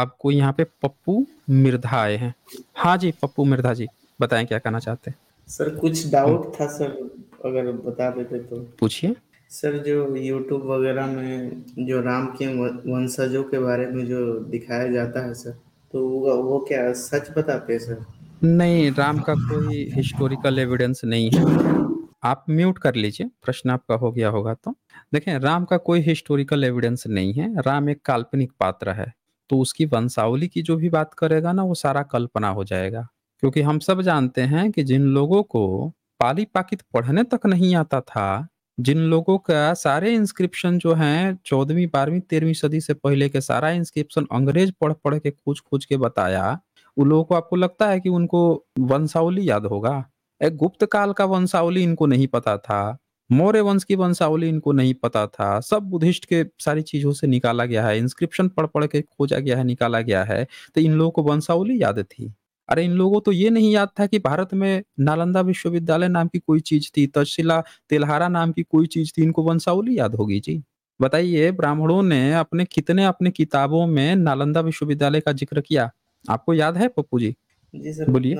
आपको यहाँ पे पप्पू मिर्धा आए हैं हाँ जी पप्पू मिर्धा जी बताएं क्या कहना चाहते हैं सर कुछ डाउट था सर अगर बता देते तो पूछिए सर जो यूट्यूब वगैरह में जो राम के वंशजों के बारे में जो दिखाया जाता है सर तो वो क्या सच बताते हैं सर नहीं राम का कोई हिस्टोरिकल एविडेंस नहीं है आप म्यूट कर लीजिए प्रश्न आपका हो गया होगा तो देखें राम का कोई हिस्टोरिकल एविडेंस नहीं है राम एक काल्पनिक पात्र है तो उसकी वंशावली की जो भी बात करेगा ना वो सारा कल्पना हो जाएगा क्योंकि हम सब जानते हैं कि जिन लोगों को पाली पाकित पढ़ने तक नहीं आता था जिन लोगों का सारे इंस्क्रिप्शन जो हैं चौदहवीं बारहवीं तेरहवीं सदी से पहले के सारा इंस्क्रिप्शन अंग्रेज पढ़ पढ़ के खोज खोज के बताया उन लोगों को आपको लगता है कि उनको वंशावली याद होगा एक गुप्त काल का वंशावली इनको नहीं पता था मौर्य वंश की वंशावली इनको नहीं पता था सब बुद्धिस्ट के सारी चीजों से निकाला गया है इंस्क्रिप्शन पढ़ पढ़ के खोजा गया है निकाला गया है तो इन लोगों को वंशावली याद थी अरे इन लोगों तो ये नहीं याद था कि भारत में नालंदा विश्वविद्यालय नाम की कोई चीज थी तक्षशिला तेलहारा नाम की कोई चीज थी इनको वंशावली याद होगी जी बताइए ब्राह्मणों ने अपने कितने अपने किताबों में नालंदा विश्वविद्यालय का जिक्र किया आपको याद है पप्पू जी जी सर बोलिए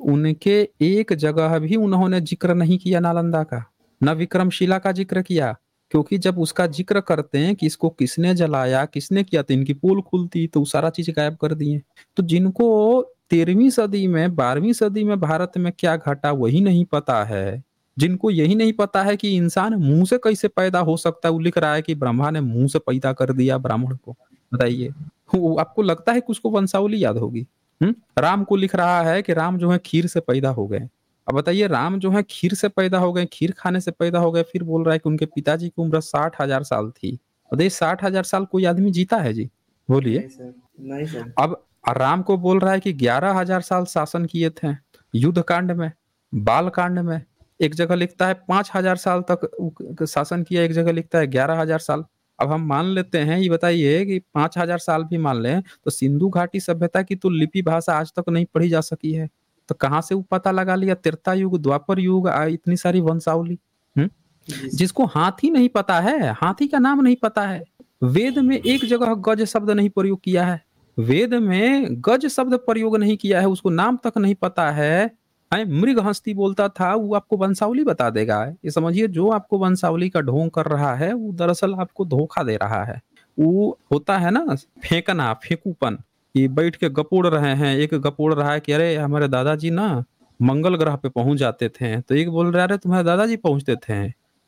उनके एक जगह भी उन्होंने जिक्र नहीं किया नालंदा का न विक्रमशिला का जिक्र किया क्योंकि जब उसका जिक्र करते हैं कि इसको किसने जलाया किसने किया तो इनकी पोल खुलती तो सारा चीज गायब कर दिए तो जिनको तेरहवीं सदी में बारहवीं सदी में भारत में क्या घटा वही नहीं पता है जिनको यही नहीं पता है कि इंसान मुंह से कैसे पैदा हो सकता है वो लिख रहा है कि ब्रह्मा ने मुंह से पैदा कर दिया ब्राह्मण को बताइए आपको लगता है कि उसको वंशावली याद होगी हम्म? राम को लिख रहा है कि राम जो है खीर से पैदा हो गए अब बताइए राम जो है खीर से पैदा हो गए खीर खाने से पैदा हो गए फिर बोल रहा है कि उनके पिताजी की उम्र साठ हजार साल थी बताइए साठ हजार साल कोई आदमी जीता है जी बोलिए अब राम को बोल रहा है कि ग्यारह हजार साल शासन किए थे युद्ध कांड में बाल कांड में एक जगह लिखता है पांच हजार साल तक शासन किया एक जगह लिखता है ग्यारह हजार साल अब हम मान लेते हैं ये बताइए कि पांच हजार साल भी मान लें तो सिंधु घाटी सभ्यता की तो लिपि भाषा आज तक नहीं पढ़ी जा सकी है तो कहाँ से वो पता लगा लिया त्रेता युग द्वापर युग इतनी सारी वंशावली जिसको हाथी नहीं पता है हाथी का नाम नहीं पता है वेद में एक जगह गज शब्द नहीं प्रयोग किया है वेद में गज शब्द प्रयोग नहीं किया है उसको नाम तक नहीं पता है मृग हस्ती बोलता था वो आपको वंशावली बता देगा ये समझिए जो आपको वंशावली का ढोंग कर रहा है वो दरअसल आपको धोखा दे रहा है वो होता है ना फेंकना फेंकूपन ये बैठ के गपोड़ रहे हैं एक गपोड़ रहा है कि अरे हमारे दादाजी ना मंगल ग्रह पे पहुंच जाते थे तो एक बोल रहा अरे तुम्हारे दादाजी पहुंचते थे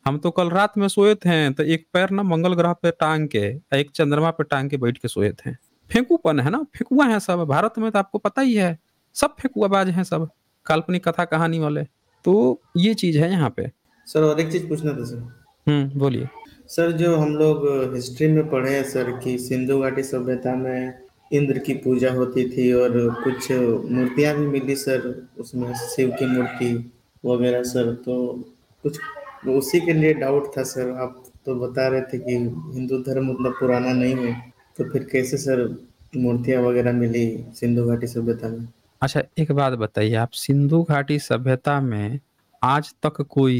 हम तो कल रात में सोए थे तो एक पैर ना मंगल ग्रह पे टांग के एक चंद्रमा पे टांग के बैठ के सोए थे फेंकूपन है ना फेंकुआ है सब भारत में तो आपको पता ही है सब फेंकुआबाज हैं सब काल्पनिक कथा कहानी वाले तो ये चीज है यहाँ पे सर और एक चीज पूछना था सर हम्म बोलिए सर जो हम लोग हिस्ट्री में पढ़े हैं सर कि सिंधु घाटी सभ्यता में इंद्र की पूजा होती थी और कुछ मूर्तियां भी मिली सर उसमें शिव की मूर्ति वगैरह सर तो कुछ उसी के लिए डाउट था सर आप तो बता रहे थे कि हिंदू धर्म उतना पुराना नहीं है तो फिर कैसे सर मूर्तियां वगैरह मिली सिंधु घाटी सभ्यता में अच्छा एक बात बताइए आप सिंधु घाटी सभ्यता में आज तक कोई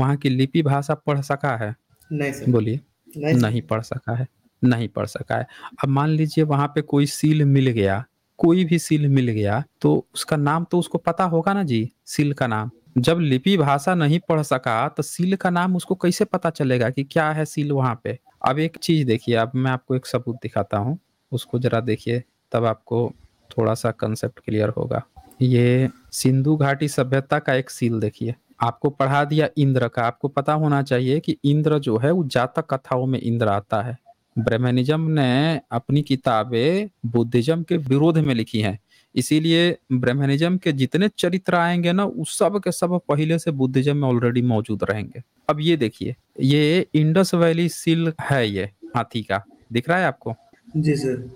वहाँ की लिपि भाषा पढ़ सका है नहीं सर बोलिए नहीं नहीं पढ़ सका है नहीं पढ़ सका है अब मान लीजिए वहाँ पे कोई सील मिल गया कोई भी सील मिल गया तो उसका नाम तो उसको पता होगा ना जी सील का नाम जब लिपि भाषा नहीं पढ़ सका तो सील का नाम उसको कैसे पता चलेगा कि क्या है सील वहाँ पे अब एक चीज देखिए अब मैं आपको एक सबूत दिखाता हूँ उसको जरा देखिए तब आपको थोड़ा सा कंसेप्ट क्लियर होगा ये सिंधु घाटी सभ्यता का एक सील देखिए आपको पढ़ा दिया इंद्र का आपको पता होना चाहिए कि इंद्र जो है वो जातक कथाओं में इंद्र आता है ब्रह्मनिज्म ने अपनी किताबें बुद्धिज्म के विरोध में लिखी हैं इसीलिए ब्रह्मनिज्म के जितने चरित्र आएंगे ना उस सब के सब पहले से बुद्धिज्म में ऑलरेडी मौजूद रहेंगे अब ये देखिए ये इंडस वैली सिल है ये हाथी का दिख रहा है आपको जी सर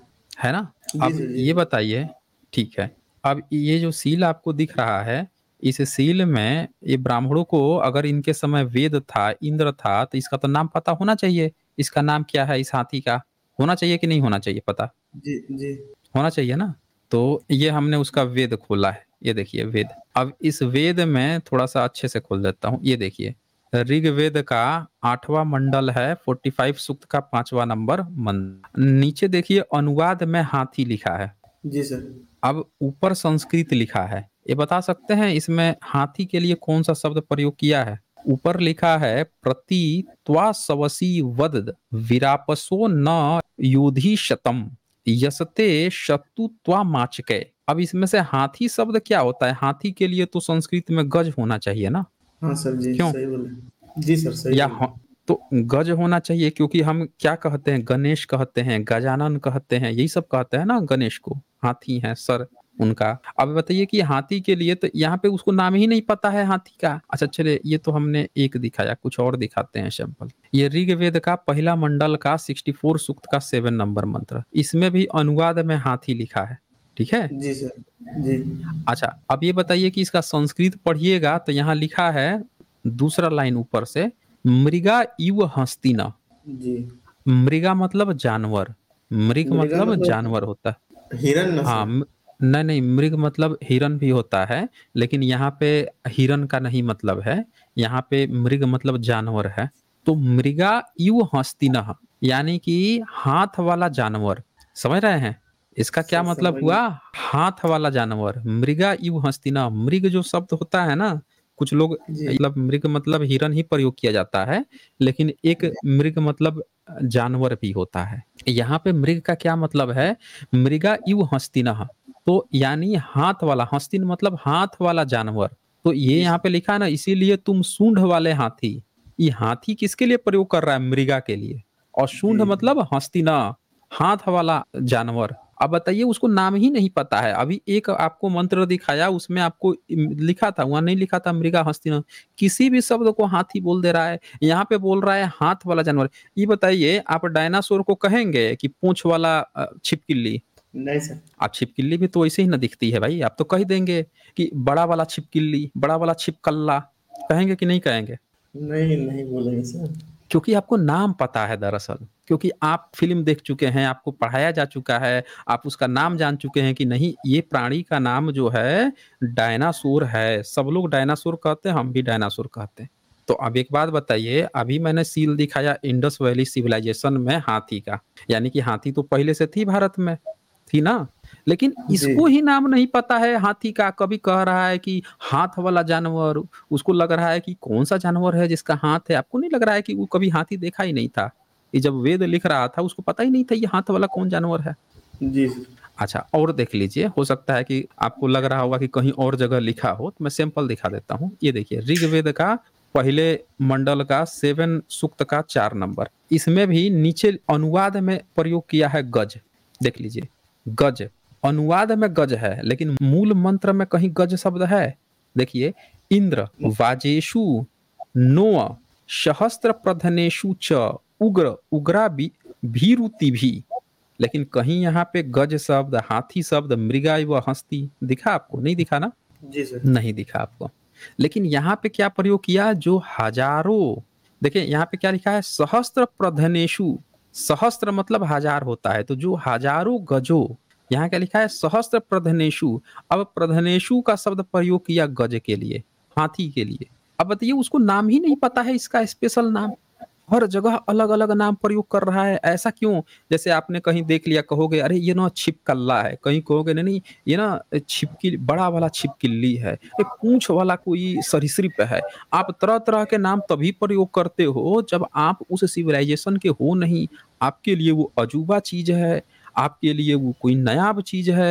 है ना अब ये बताइए ठीक है अब ये जो सील आपको दिख रहा है इस सील में ये ब्राह्मणों को अगर इनके समय वेद था इंद्र था तो इसका तो नाम पता होना चाहिए इसका नाम क्या है इस हाथी का होना चाहिए कि नहीं होना चाहिए पता जी जी होना चाहिए ना तो ये हमने उसका वेद खोला है ये देखिए वेद अब इस वेद में थोड़ा सा अच्छे से खोल देता हूँ ये देखिए ऋग्वेद का आठवां मंडल है 45 सूक्त का पांचवा नंबर मंडल नीचे देखिए अनुवाद में हाथी लिखा है जी सर अब ऊपर संस्कृत लिखा है ये बता सकते हैं इसमें हाथी के लिए कौन सा शब्द प्रयोग किया है ऊपर लिखा है प्रति त्वा सवसी वद विरापसो न युधि शतम यसते शत्रु त्वा माचके अब इसमें से हाथी शब्द क्या होता है हाथी के लिए तो संस्कृत में गज होना चाहिए ना हाँ सर जी क्यों सही बोले जी सर सही या हो, तो गज होना चाहिए क्योंकि हम क्या कहते हैं गणेश कहते हैं गजानन कहते हैं यही सब कहते हैं ना गणेश को हाथी है सर उनका अब बताइए कि हाथी के लिए तो यहाँ पे उसको नाम ही नहीं पता है हाथी का अच्छा चले ये तो हमने एक दिखाया कुछ और दिखाते हैं सैंपल ये ऋग्वेद का पहला मंडल का सिक्सटी फोर सूक्त का सेवन नंबर मंत्र इसमें भी अनुवाद में हाथी लिखा है ठीक है जी सर जी अच्छा अब ये बताइए कि इसका संस्कृत पढ़िएगा तो यहाँ लिखा है दूसरा लाइन ऊपर से मृगा युव हस्ती जी मृगा मतलब जानवर मृग मतलब, मतलब जानवर होता है हाँ नहीं नहीं मृग मतलब हिरण भी होता है लेकिन यहाँ पे हिरण का नहीं मतलब है यहाँ पे मृग मतलब जानवर है तो मृगा यु हस्ती यानी कि हाथ वाला जानवर समझ रहे हैं इसका क्या मतलब हुआ हाथ वाला जानवर मृगा इव हस्तिना मृग जो शब्द होता है ना कुछ लोग मतलब मृग मतलब हिरण ही प्रयोग किया जाता है लेकिन एक मृग मतलब जानवर भी होता है यहाँ पे मृग का क्या मतलब है मृगा इव हस्तिना तो यानी हाथ वाला हस्तिन मतलब हाथ वाला जानवर तो ये यहाँ पे लिखा ना इसीलिए तुम सूंड वाले हाथी ये हाथी किसके लिए प्रयोग कर रहा है मृगा के लिए और सूंड मतलब हस्तिना हाथ वाला जानवर अब बताइए उसको नाम ही नहीं पता है अभी एक आपको मंत्र दिखाया उसमें आपको लिखा था वहां नहीं लिखा था मृगा हस्तिन किसी भी शब्द को हाथी बोल दे रहा है यहाँ पे बोल रहा है हाथ वाला जानवर ये बताइए आप डायनासोर को कहेंगे कि पूछ वाला छिपकिल्ली नहीं सर आप छिपकिल्ली भी तो ऐसे ही ना दिखती है भाई आप तो कह देंगे कि बड़ा वाला छिपकिल्ली बड़ा वाला छिपकल्ला कहेंगे कि नहीं कहेंगे नहीं नहीं बोलेंगे सर क्योंकि आपको नाम पता है दरअसल क्योंकि आप फिल्म देख चुके हैं आपको पढ़ाया जा चुका है आप उसका नाम जान चुके हैं कि नहीं ये प्राणी का नाम जो है डायनासोर है सब लोग डायनासोर कहते हैं हम भी डायनासोर कहते हैं तो अब एक बात बताइए अभी मैंने सील दिखाया इंडस वैली सिविलाइजेशन में हाथी का यानी कि हाथी तो पहले से थी भारत में थी ना लेकिन इसको ही नाम नहीं पता है हाथी का कभी कह रहा है कि हाथ वाला जानवर उसको लग रहा है कि कौन सा जानवर है जिसका हाथ है आपको नहीं लग रहा है कि वो कभी हाथी देखा ही नहीं था ये जब वेद लिख रहा था उसको पता ही नहीं था ये हाथ वाला कौन जानवर है जी अच्छा और देख लीजिए हो सकता है कि आपको लग रहा होगा कि कहीं और जगह लिखा हो तो मैं सैंपल दिखा देता हूँ ये देखिए ऋग्वेद का पहले मंडल का सेवन सूक्त का चार नंबर इसमें भी नीचे अनुवाद में प्रयोग किया है गज देख लीजिए गज अनुवाद में गज है लेकिन मूल मंत्र में कहीं गज शब्द है देखिए इंद्र वाजेशु नो सहस्त्र प्रधनेशु च उग्र उग्रा भी भीरुति भी लेकिन कहीं यहाँ पे गज शब्द हाथी शब्द मृगा व हस्ती दिखा आपको नहीं दिखा ना जी सर नहीं दिखा आपको लेकिन यहाँ पे क्या प्रयोग किया जो हजारों देखिए यहाँ पे क्या लिखा है सहस्त्र प्रधनेशु सहस्त्र मतलब हजार होता है तो जो हजारों गजों यहाँ क्या लिखा है सहस्त्र प्रधनेशु अब प्रधनेशु का शब्द प्रयोग किया गज के लिए हाथी के लिए अब बताइए उसको नाम ही नहीं पता है इसका स्पेशल नाम हर जगह अलग अलग नाम प्रयोग कर रहा है ऐसा क्यों जैसे आपने कहीं देख लिया कहोगे अरे ये ना छिपकल्ला है कहीं कहोगे नहीं नहीं ये ना छिपकी बड़ा वाला छिपकिल्ली है ये पूछ वाला कोई सरिसृप है आप तरह तरह के नाम तभी प्रयोग करते हो जब आप उस सिविलाइजेशन के हो नहीं आपके लिए वो अजूबा चीज है आपके लिए वो कोई नया चीज है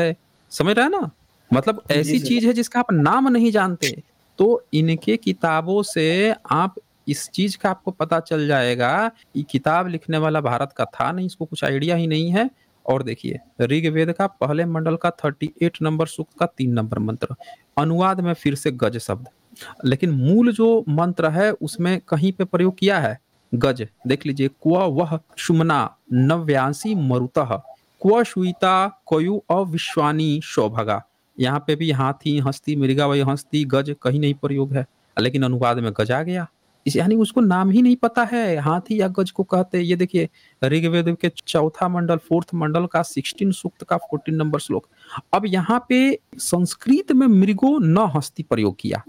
समझ रहे ना मतलब ऐसी चीज है जिसका आप नाम नहीं जानते तो इनके किताबों से आप इस चीज का आपको पता चल जाएगा कि किताब लिखने वाला भारत का था नहीं इसको कुछ आइडिया ही नहीं है और देखिए ऋग्वेद का पहले मंडल का 38 नंबर सूक्त का तीन नंबर मंत्र अनुवाद में फिर से गज शब्द लेकिन मूल जो मंत्र है उसमें कहीं पे प्रयोग किया है गज देख लीजिए कुआ वह सुमना नव्यांसी मरुतः क्वशुता कयु अविश्वानी शोभगा यहाँ पे भी हाथी हस्ती मृगा वही हस्ती गज कहीं नहीं प्रयोग है लेकिन अनुवाद में गज आ गया इस यानी उसको नाम ही नहीं पता है हाथी या गज को कहते ये देखिए ऋग्वेद के चौथा मंडल फोर्थ मंडल का सिक्सटीन सूक्त का फोर्टीन नंबर श्लोक अब यहाँ पे संस्कृत में मृगो न हस्ती प्रयोग किया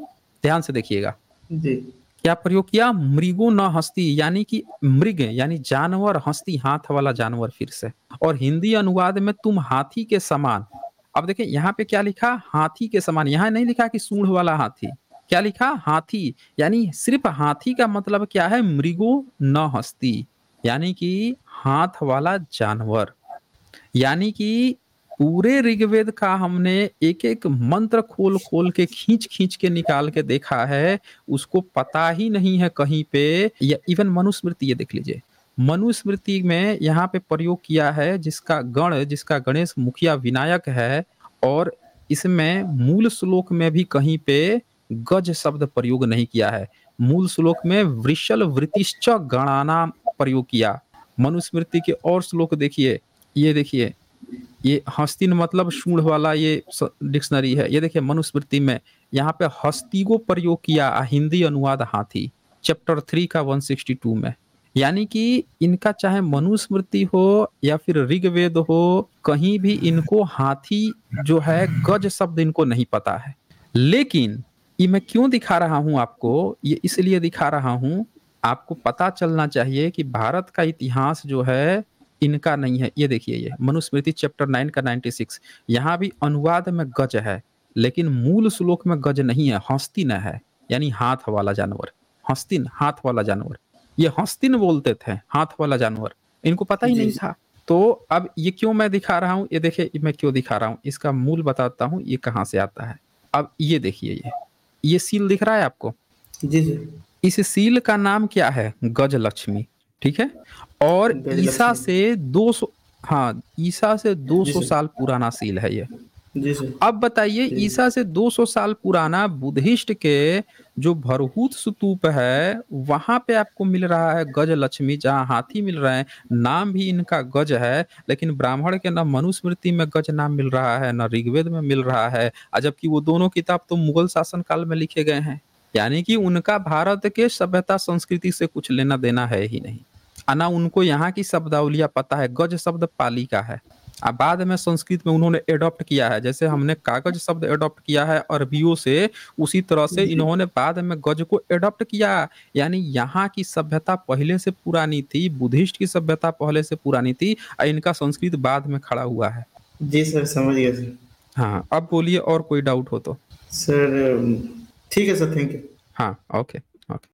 ध्यान से देखिएगा जी क्या प्रयोग किया मृगो न हस्ती यानी कि मृग यानी जानवर हस्ती हाथ वाला जानवर फिर से और हिंदी अनुवाद में तुम हाथी के समान अब देखें यहाँ पे क्या लिखा हाथी के समान यहाँ नहीं लिखा कि सूढ़ वाला हाथी क्या लिखा हाथी यानी सिर्फ हाथी का मतलब क्या है मृगो न हस्ती यानी कि हाथ वाला जानवर यानी कि पूरे ऋग्वेद का हमने एक एक मंत्र खोल खोल के खींच खींच के निकाल के देखा है उसको पता ही नहीं है कहीं पे या इवन मनुस्मृति ये देख लीजिए मनुस्मृति में यहाँ पे प्रयोग किया है जिसका गण जिसका गणेश मुखिया विनायक है और इसमें मूल श्लोक में भी कहीं पे गज शब्द प्रयोग नहीं किया है मूल श्लोक में वृषल वृतिश्च गणाना प्रयोग किया मनुस्मृति के और श्लोक देखिए ये देखिए ये हस्तिन मतलब शूण वाला ये डिक्शनरी है ये देखिए मनुस्मृति में यहाँ पे हस्ती को प्रयोग किया हिंदी अनुवाद हाथी चैप्टर थ्री का 162 में यानी कि इनका चाहे मनुस्मृति हो या फिर ऋग्वेद हो कहीं भी इनको हाथी जो है गज शब्द इनको नहीं पता है लेकिन ये मैं क्यों दिखा रहा हूं आपको ये इसलिए दिखा रहा हूं आपको पता चलना चाहिए कि भारत का इतिहास जो है इनका नहीं है ये देखिए ये मनुस्मृति चैप्टर नाइन का नाइन्टी सिक्स यहाँ भी अनुवाद में गज है लेकिन मूल श्लोक में गज नहीं है हस्तिन है यानी हाथ वाला जानवर हस्तिन हाथ वाला जानवर ये हस्तिन बोलते थे हाथ वाला जानवर इनको पता ही नहीं था तो अब ये क्यों मैं दिखा रहा हूँ ये देखिए मैं क्यों दिखा रहा हूँ इसका मूल बताता हूँ ये कहाँ से आता है अब ये देखिए ये ये सील दिख रहा है आपको जी जी इस सील का नाम क्या है गज लक्ष्मी ठीक है और ईसा से 200 हाँ ईसा से 200 साल पुराना सील है ये अब बताइए ईसा से 200 साल पुराना बुद्धिस्ट के जो भरहूत स्तूप है वहां पे आपको मिल रहा है गज लक्ष्मी जहाँ हाथी मिल रहे हैं नाम भी इनका गज है लेकिन ब्राह्मण के न मनुस्मृति में गज नाम मिल रहा है न ऋग्वेद में मिल रहा है जबकि वो दोनों किताब तो मुगल शासन काल में लिखे गए हैं यानी कि उनका भारत के सभ्यता संस्कृति से कुछ लेना देना है ही नहीं ना उनको यहाँ की शब्दावलिया पता है गज शब्द पाली का है अब बाद में संस्कृत में उन्होंने एडॉप्ट किया है जैसे हमने कागज शब्द एडॉप्ट किया है अरबियों से उसी तरह से इन्होंने बाद में गज को एडॉप्ट किया यानी यहाँ की सभ्यता पहले से पुरानी थी बुद्धिस्ट की सभ्यता पहले से पुरानी थी और इनका संस्कृत बाद में खड़ा हुआ है जी सर समझ गया सर हाँ अब बोलिए और कोई डाउट हो तो सर ठीक है सर थैंक यू हाँ ओके ओके